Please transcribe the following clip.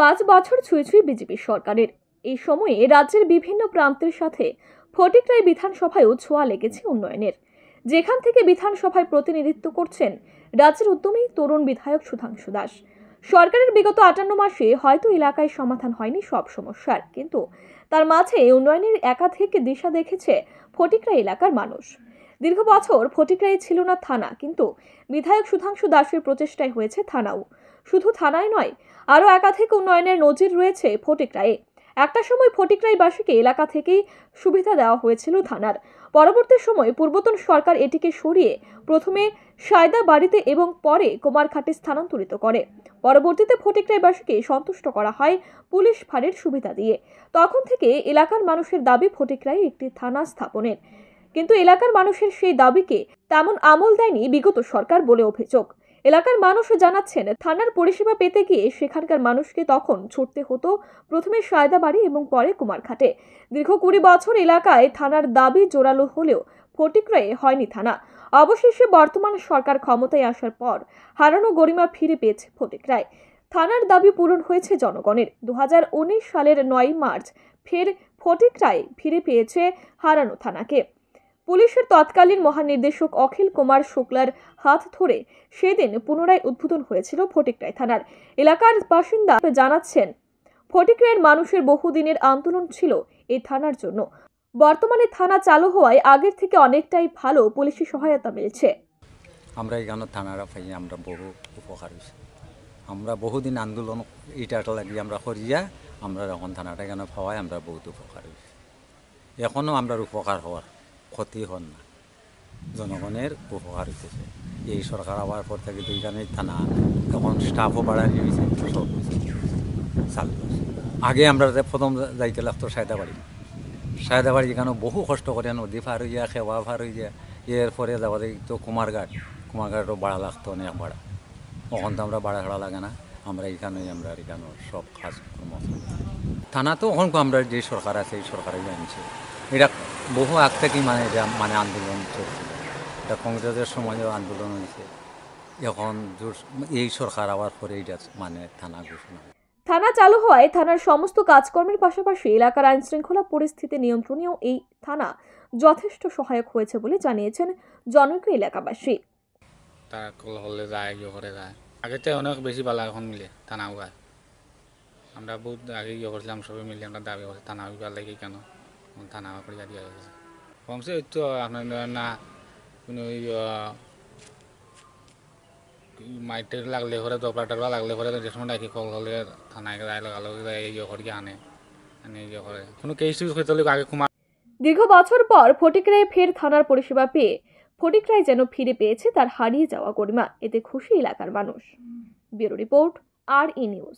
পাঁচ বছর ছুঁয়ে ছুঁয়ে বিজেপি সরকারের এই সময়ে রাজ্যের বিভিন্ন প্রান্তের সাথে ফটিকরাই বিধানসভায়ও ছোঁয়া লেগেছে উন্নয়নের যেখান থেকে বিধানসভায় প্রতিনিধিত্ব করছেন রাজ্যের উদ্যমী তরুণ বিধায়ক সুধাংশু দাস সরকারের বিগত আটান্ন মাসে হয়তো এলাকায় সমাধান হয়নি সব সমস্যার কিন্তু তার মাঝে উন্নয়নের একাধিক দিশা দেখেছে ফটিকরা এলাকার মানুষ দীর্ঘ বছর ফটিকরাই ছিল না থানা কিন্তু বিধায়ক সুধাংশু দাসের প্রচেষ্টায় হয়েছে থানাও শুধু থানায় নয় আরও একাধিক উন্নয়নের নজির রয়েছে ফটিকরায়ে একটা সময় ফটিকরাইবাসীকে এলাকা থেকেই সুবিধা দেওয়া হয়েছিল থানার পরবর্তী সময়ে পূর্বতন সরকার এটিকে সরিয়ে প্রথমে সায়দা বাড়িতে এবং পরে কুমারঘাটে স্থানান্তরিত করে পরবর্তীতে ফটিকরাইবাসীকে সন্তুষ্ট করা হয় পুলিশ ফাঁড়ের সুবিধা দিয়ে তখন থেকে এলাকার মানুষের দাবি ফটিকরাই একটি থানা স্থাপনের কিন্তু এলাকার মানুষের সেই দাবিকে তেমন আমল দেয়নি বিগত সরকার বলে অভিযোগ এলাকার মানুষ জানাচ্ছেন থানার পরিষেবা পেতে গিয়ে সেখানকার মানুষকে তখন ছুটতে হতো প্রথমে সায়দাবাড়ি এবং পরে কুমারঘাটে দীর্ঘ কুড়ি বছর এলাকায় থানার দাবি জোরালো হলেও ফটিকরায়ে হয়নি থানা অবশেষে বর্তমান সরকার ক্ষমতায় আসার পর হারানো গরিমা ফিরে পেয়েছে ফটিকরায় থানার দাবি পূরণ হয়েছে জনগণের দু সালের নয় মার্চ ফের ফটিকরায় ফিরে পেয়েছে হারানো থানাকে পুলিশের তৎকালীন মহানির্দেশক অখিল কুমার শুক্লার হাত ধরে সেদিন পুনরায় উদ্বোধন হয়েছিল ফটিকরাই থানার এলাকার বাসিন্দা জানাচ্ছেন ফটিকরাইয়ের মানুষের বহুদিনের আন্দোলন ছিল এই থানার জন্য বর্তমানে থানা চালু হওয়ায় আগের থেকে অনেকটাই ভালো পুলিশি সহায়তা মিলছে আমরা এখানে থানারা পাই আমরা বহু উপকার হয়েছে আমরা বহুদিন আন্দোলন এটা লাগিয়ে আমরা করিয়া আমরা এখন থানাটা এখানে পাওয়ায় আমরা বহুত উপকার হয়েছে এখনও আমরা উপকার হওয়ার ক্ষতি হন না জনগণের উপকার হইতেছে এই সরকার আবার পর থেকে এখানে থানা তখন স্টাফও বাড়ানি হয়েছে সব চালু আগে আমরা প্রথম যাইতে লাগতো সায়দাবাড়ি সায়দাবাড়ি এখানে বহু কষ্ট করে নদী পার হইয়া খেওয়া হয়ে যায় এরপরে যাওয়া দেখতো কুমারঘাট কুমারঘাটও বাড়া লাগতো অনেক বাড়া তখন তো আমরা বাড়া ভাড়া লাগে না আমরা এখানে আমরা এখানে সব কর্ম থানা তো এখন আমরা যে সরকার আছে এই সরকারে জানছে এটা বহু আগ থেকেই মানে এটা মানে আন্দোলন চলছে এটা কংগ্রেসের সময়ও আন্দোলন হয়েছে এখন এই সরকার আবার পরে এটা মানে থানা ঘোষণা থানা চালু হওয়ায় থানার সমস্ত কাজকর্মের পাশাপাশি এলাকার আইনশৃঙ্খলা পরিস্থিতি নিয়ন্ত্রণেও এই থানা যথেষ্ট সহায়ক হয়েছে বলে জানিয়েছেন জনক এলাকাবাসী তারা হলে যায় ইয়ে করে যায় তো অনেক বেশি পালা এখন মিলে থানা উগায় আমরা বহুত আগে ইয়ে করছিলাম সবাই মিলে আমরা দাবি করছি থানা উগার লাগে কেন মাইটের লাগলে পরে লাগলে পরে রেশন থানায় লাগালো ইয়ে করিয়া আনে ইয়ে করে কোনো কেস দীর্ঘ বছর পর ফটিকরায় ফের থানার পরিষেবা পেয়ে ফটিকরায় যেন ফিরে পেয়েছে তার হারিয়ে যাওয়া গরিমা এতে খুশি এলাকার মানুষ bureau report R E news